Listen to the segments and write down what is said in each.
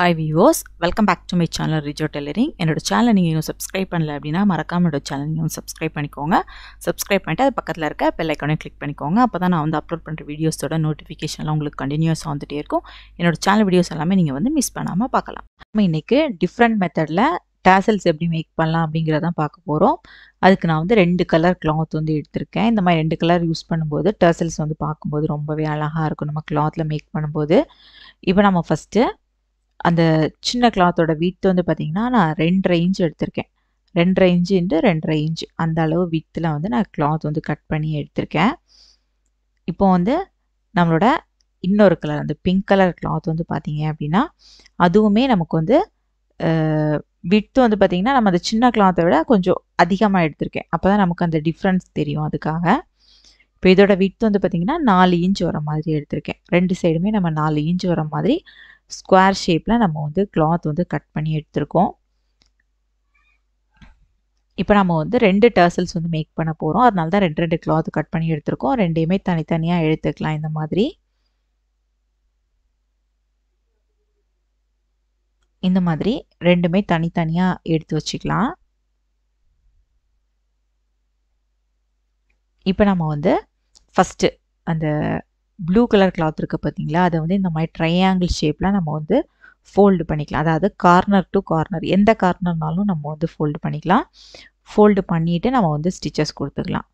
hi viewers welcome back to my channel Rijo tailoring என்னோட சேனலை நீங்கள் இன்னும் சப்ஸ்கிரைப் பண்ணல அப்படின்னா மறக்காம என்னோடய சேனல் நீங்கள் சப்ஸ்கிரைப் பண்ணிக்கோங்க சப்ஸ்கிரைப் பண்ணிட்டு அது பக்கத்தில் இருக்க பெல்லைக்கானே கிளிக் பண்ணிக்கோங்க அப்போ தான் நான் வந்து அப்லோட் பண்ணுற வீடியோஸோட நோட்டிஃபிகேஷன்லாம் உங்களுக்கு கண்டினியூஸ் வந்துகிட்டே இருக்கும் என்னோடய சேனல் வீடியோஸ் எல்லாமே நீங்கள் வந்து மிஸ் பண்ணாமல் பார்க்கலாம் நம்ம இன்றைக்கி டிஃப்ரெண்ட் மெத்தடில் டேசல்ஸ் எப்படி மேக் பண்ணலாம் அப்படிங்கிறதான் பார்க்க போகிறோம் அதுக்கு நான் வந்து ரெண்டு கலர் கிளாத் வந்து எடுத்திருக்கேன் இந்த மாதிரி ரெண்டு கலர் யூஸ் பண்ணும்போது டேசல்ஸ் வந்து பார்க்கும்போது ரொம்பவே அழகாக இருக்கும் நம்ம கிளாத்தில் மேக் பண்ணும்போது இப்போ நம்ம ஃபஸ்ட்டு அந்த சின்ன கிளாத்தோட வித்து வந்து பார்த்திங்கன்னா நான் ரெண்டு ரேஞ்சு எடுத்திருக்கேன் ரெண்டரை இன்ச்சுன்ட்டு ரெண்டரை ரேஞ்சு அந்த அளவு வித்தில் வந்து நான் கிளாத் வந்து கட் பண்ணி எடுத்திருக்கேன் இப்போ வந்து நம்மளோட இன்னொரு கலர் அந்த பிங்க் கலர் கிளாத் வந்து பார்த்திங்க அப்படின்னா அதுவுமே நமக்கு வந்து வித்து வந்து பார்த்திங்கன்னா நம்ம அந்த சின்ன கிளாத்தை விட கொஞ்சம் அதிகமாக எடுத்திருக்கேன் அப்போ தான் நமக்கு அந்த டிஃப்ரென்ஸ் தெரியும் அதுக்காக இப்போ இதோட வித்து வந்து பார்த்திங்கன்னா நாலு இன்ச் வர மாதிரி எடுத்திருக்கேன் ரெண்டு சைடுமே நம்ம நாலு இன்ச் வர மாதிரி ஸ்கொயர் ஷேப்பில் நம்ம வந்து கிளாத் வந்து கட் பண்ணி எடுத்திருக்கோம் இப்போ நம்ம வந்து ரெண்டு டர்சல்ஸ் வந்து மேக் பண்ண போகிறோம் அதனால தான் ரெண்டு ரெண்டு கிளாத் கட் பண்ணி எடுத்திருக்கோம் ரெண்டையுமே தனித்தனியாக எடுத்துக்கலாம் இந்த மாதிரி இந்த மாதிரி ரெண்டுமே தனித்தனியாக எடுத்து வச்சுக்கலாம் இப்போ நம்ம வந்து ஃபஸ்ட்டு அந்த ப்ளூ கலர் கிளாத் இருக்குது பார்த்தீங்களா அதை வந்து இந்த மாதிரி ட்ரையாங்கிள் ஷேப்பில் நம்ம வந்து ஃபோல்டு பண்ணிக்கலாம் அதாவது கார்னர் டு கார்னர் எந்த கார்னர்னாலும் நம்ம வந்து ஃபோல்டு பண்ணிக்கலாம் ஃபோல்டு பண்ணிவிட்டு நம்ம வந்து ஸ்டிச்சஸ் கொடுத்துக்கலாம்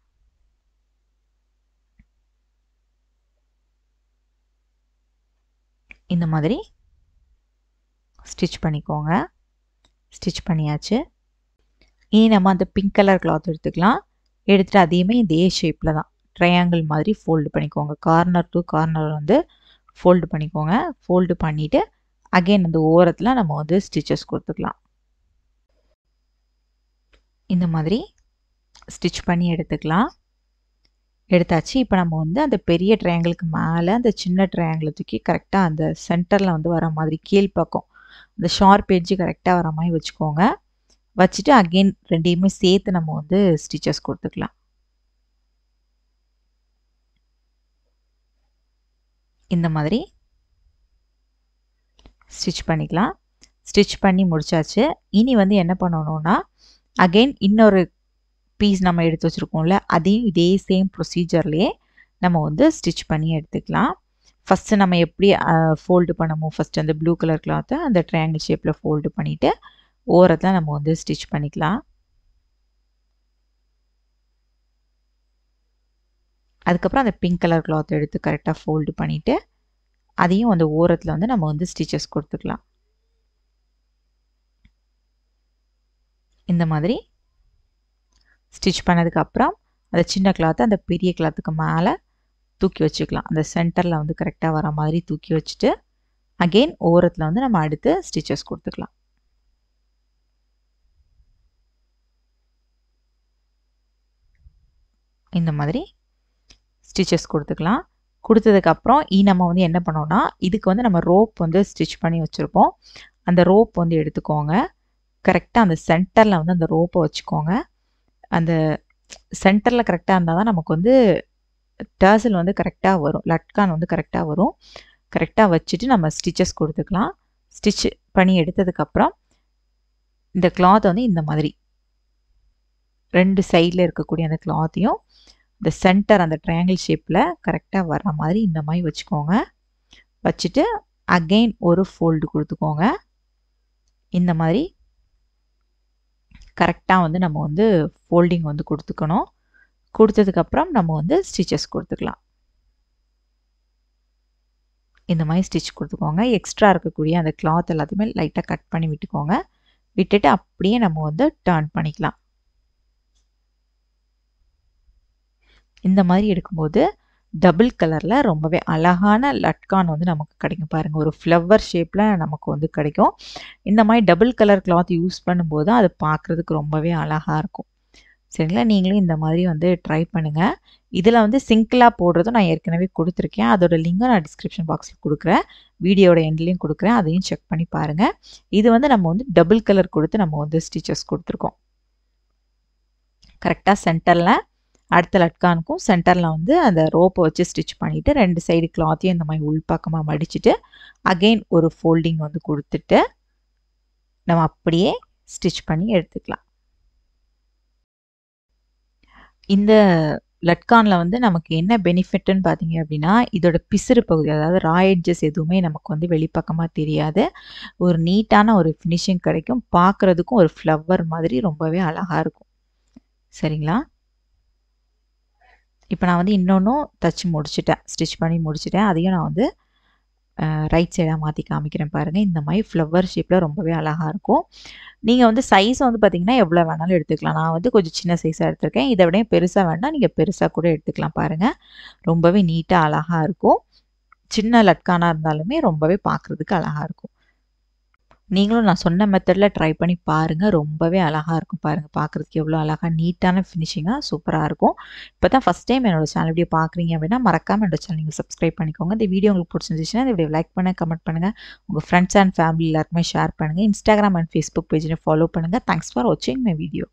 இந்த மாதிரி ஸ்டிச் பண்ணிக்கோங்க ஸ்டிச் பண்ணியாச்சு இனி நம்ம அந்த பிங்க் கலர் கிளாத் எடுத்துக்கலாம் எடுத்துகிட்டு அதையுமே இதே ஷேப்பில் தான் ட்ரையாங்கிள் மாதிரி ஃபோல்டு பண்ணிக்கோங்க கார்னர் டு கார்னர் வந்து ஃபோல்டு பண்ணிக்கோங்க ஃபோல்டு பண்ணிவிட்டு அகெயின் அந்த ஓரத்தில் நம்ம வந்து ஸ்டிச்சஸ் கொடுத்துக்கலாம் இந்த மாதிரி ஸ்டிச் பண்ணி எடுத்துக்கலாம் எடுத்தாச்சு இப்போ நம்ம வந்து அந்த பெரிய ட்ரையாங்கிளுக்கு மேலே அந்த சின்ன ட்ரையாங்கிளை தூக்கி கரெக்டாக அந்த சென்டரில் வந்து வர மாதிரி கீழ்ப்பக்கம் அந்த ஷார்ப் எட்ஜு கரெக்டாக வர மாதிரி வச்சுக்கோங்க வச்சுட்டு அகெயின் ரெண்டையுமே சேர்த்து நம்ம வந்து ஸ்டிச்சஸ் கொடுத்துக்கலாம் இந்த மாதிரி ஸ்டிச் பண்ணிக்கலாம் ஸ்டிச் பண்ணி முடித்தாச்சு இனி வந்து என்ன பண்ணணும்னா அகெயின் இன்னொரு பீஸ் நம்ம எடுத்து வச்சுருக்கோம்ல அதையும் இதே சேம் ப்ரொசீஜர்லேயே நம்ம வந்து ஸ்டிச் பண்ணி எடுத்துக்கலாம் ஃபஸ்ட்டு நம்ம எப்படி ஃபோல்டு பண்ணமோ ஃபஸ்ட்டு அந்த ப்ளூ கலர் கிளாத்தை அந்த ட்ரையாங்கிள் ஷேப்பில் ஃபோல்டு பண்ணிவிட்டு ஓரத்தில் நம்ம வந்து ஸ்டிச் பண்ணிக்கலாம் அதுக்கப்புறம் அந்த பிங்க் கலர் கிளாத் எடுத்து கரெக்டாக ஃபோல்டு பண்ணிவிட்டு அதையும் அந்த ஓரத்தில் வந்து நம்ம வந்து ஸ்டிச்சஸ் கொடுத்துக்கலாம் இந்த மாதிரி ஸ்டிச் பண்ணதுக்கப்புறம் அந்த சின்ன கிளாத்தை அந்த பெரிய கிளாத்துக்கு மேலே தூக்கி வச்சுக்கலாம் அந்த சென்டரில் வந்து கரெக்டாக வர மாதிரி தூக்கி வச்சுட்டு அகெயின் ஓரத்தில் வந்து நம்ம அடுத்து ஸ்டிச்சஸ் கொடுத்துக்கலாம் இந்த மாதிரி ஸ்டிச்சஸ் கொடுத்துக்கலாம் கொடுத்ததுக்கப்புறம் இ நம்ம வந்து என்ன பண்ணோம்னா இதுக்கு வந்து நம்ம ரோப் வந்து ஸ்டிச் பண்ணி வச்சுருப்போம் அந்த ரோப் வந்து எடுத்துக்கோங்க கரெக்டாக அந்த சென்டரில் வந்து அந்த ரோப்பை வச்சுக்கோங்க அந்த சென்டரில் கரெக்டாக இருந்தால் தான் நமக்கு வந்து டேர்சல் வந்து கரெக்டாக வரும் லட்கான் வந்து கரெக்டாக வரும் கரெக்டாக வச்சுட்டு நம்ம ஸ்டிச்சஸ் கொடுத்துக்கலாம் ஸ்டிச் பண்ணி எடுத்ததுக்கப்புறம் இந்த கிளாத் வந்து இந்த மாதிரி ரெண்டு சைடில் இருக்கக்கூடிய அந்த கிளாத்தையும் இந்த சென்டர் அந்த ட்ரையாங்கிள் ஷேப்பில் கரெக்டாக வர்ற மாதிரி இந்த மாதிரி வச்சுக்கோங்க வச்சுட்டு அகெயின் ஒரு ஃபோல்டு கொடுத்துக்கோங்க இந்த மாதிரி கரெக்டாக வந்து நம்ம வந்து ஃபோல்டிங் வந்து கொடுத்துக்கணும் கொடுத்ததுக்கப்புறம் நம்ம வந்து ஸ்டிச்சஸ் கொடுத்துக்கலாம் இந்த மாதிரி ஸ்டிச் கொடுத்துக்கோங்க எக்ஸ்ட்ரா இருக்கக்கூடிய அந்த கிளாத் எல்லாத்தையுமே லைட்டாக கட் பண்ணி விட்டுக்கோங்க விட்டுட்டு அப்படியே நம்ம வந்து டேர்ன் பண்ணிக்கலாம் இந்த மாதிரி எடுக்கும்போது டபுள் கலரில் ரொம்பவே அழகான லட்கான் வந்து நமக்கு கிடைக்கும் பாருங்கள் ஒரு ஃப்ளவர் ஷேப்பில் நமக்கு வந்து கிடைக்கும் இந்த மாதிரி டபுள் கலர் கிளாத் யூஸ் பண்ணும்போது அது பார்க்குறதுக்கு ரொம்பவே அழகாக இருக்கும் சரிங்களா நீங்களும் இந்த மாதிரி வந்து ட்ரை பண்ணுங்கள் இதில் வந்து சிங்கிளாக போடுறதும் நான் ஏற்கனவே கொடுத்துருக்கேன் அதோட லிங்கும் நான் டிஸ்கிரிப்ஷன் பாக்ஸில் கொடுக்குறேன் வீடியோட எண்ட்லேயும் கொடுக்குறேன் அதையும் செக் பண்ணி பாருங்கள் இது வந்து நம்ம வந்து டபுள் கலர் கொடுத்து நம்ம வந்து ஸ்டிச்சஸ் கொடுத்துருக்கோம் கரெக்டாக சென்டரில் அடுத்த லட்கானுக்கும் சென்டரில் வந்து அந்த ரோப்பை வச்சு ஸ்டிச் பண்ணிவிட்டு ரெண்டு சைடு கிளாத்தையும் இந்த மாதிரி உள்பக்கமாக மடிச்சுட்டு அகெயின் ஒரு ஃபோல்டிங் வந்து கொடுத்துட்டு நம்ம அப்படியே ஸ்டிச் பண்ணி எடுத்துக்கலாம் இந்த லட்கானில் வந்து நமக்கு என்ன பெனிஃபிட்னு பார்த்தீங்க அப்படின்னா இதோட பிசிறு பகுதி அதாவது ரா எட்ஜஸ் எதுவுமே நமக்கு வந்து வெளிப்பக்கமாக தெரியாது ஒரு நீட்டான ஒரு ஃபினிஷிங் கிடைக்கும் பார்க்குறதுக்கும் ஒரு ஃப்ளவர் மாதிரி ரொம்பவே அழகாக இருக்கும் சரிங்களா இப்போ நான் வந்து இன்னொன்றும் தச்சு முடிச்சுட்டேன் ஸ்டிச் பண்ணி முடிச்சுட்டேன் அதையும் நான் வந்து ரைட் சைடாக மாற்றி காமிக்கிறேன் பாருங்கள் இந்த மாதிரி ஃப்ளவர் ஷேப்பில் ரொம்பவே அழகாக இருக்கும் நீங்கள் வந்து சைஸ் வந்து பார்த்திங்கன்னா எவ்வளோ வேணாலும் எடுத்துக்கலாம் நான் வந்து கொஞ்சம் சின்ன சைஸாக எடுத்துருக்கேன் இதை விடையும் பெருசாக வேண்டாம் நீங்கள் பெருசாக கூட எடுத்துக்கலாம் பாருங்கள் ரொம்பவே நீட்டாக அழகாக இருக்கும் சின்ன லட்கானாக இருந்தாலுமே ரொம்பவே பார்க்குறதுக்கு அழகாக இருக்கும் நீங்களும் நான் சொன்ன மெத்தடில் ட்ரை பண்ணி பாருங்கள் ரொம்பவே அழகாக இருக்கும் பாருங்கள் பார்க்குறதுக்கு எவ்வளோ அழகாக நீட்டான ஃபினிஷிங்காக சூப்பராக இருக்கும் இப்போ தான் ஃபஸ்ட் டைம் என்னோடய சேனல் வீடியோ பார்க்குறீங்க அப்படின்னா மறக்காமல் என்னோட சேனல் நீங்கள் சப்ஸ்கிரைப் பண்ணிக்கோங்க இந்த வீடியோ உங்களுக்கு பிடிச்சிருந்துச்சுன்னா இந்த வீடியோ லைக் பண்ணுங்கள் கமெண்ட் பண்ணுங்கள் உங்கள் ஃப்ரெண்ட்ஸ் அண்ட் ஃபேமிலி எல்லாருக்குமே ஷேர் பண்ணுங்கள் இன்ஸ்டாகிராம் அண்ட் ஃபேஸ்புக் பேஜையும் ஃபாலோ பண்ணுங்கள் தேங்க்ஸ் ஃபார் வாட்சிங் மை வீடியோ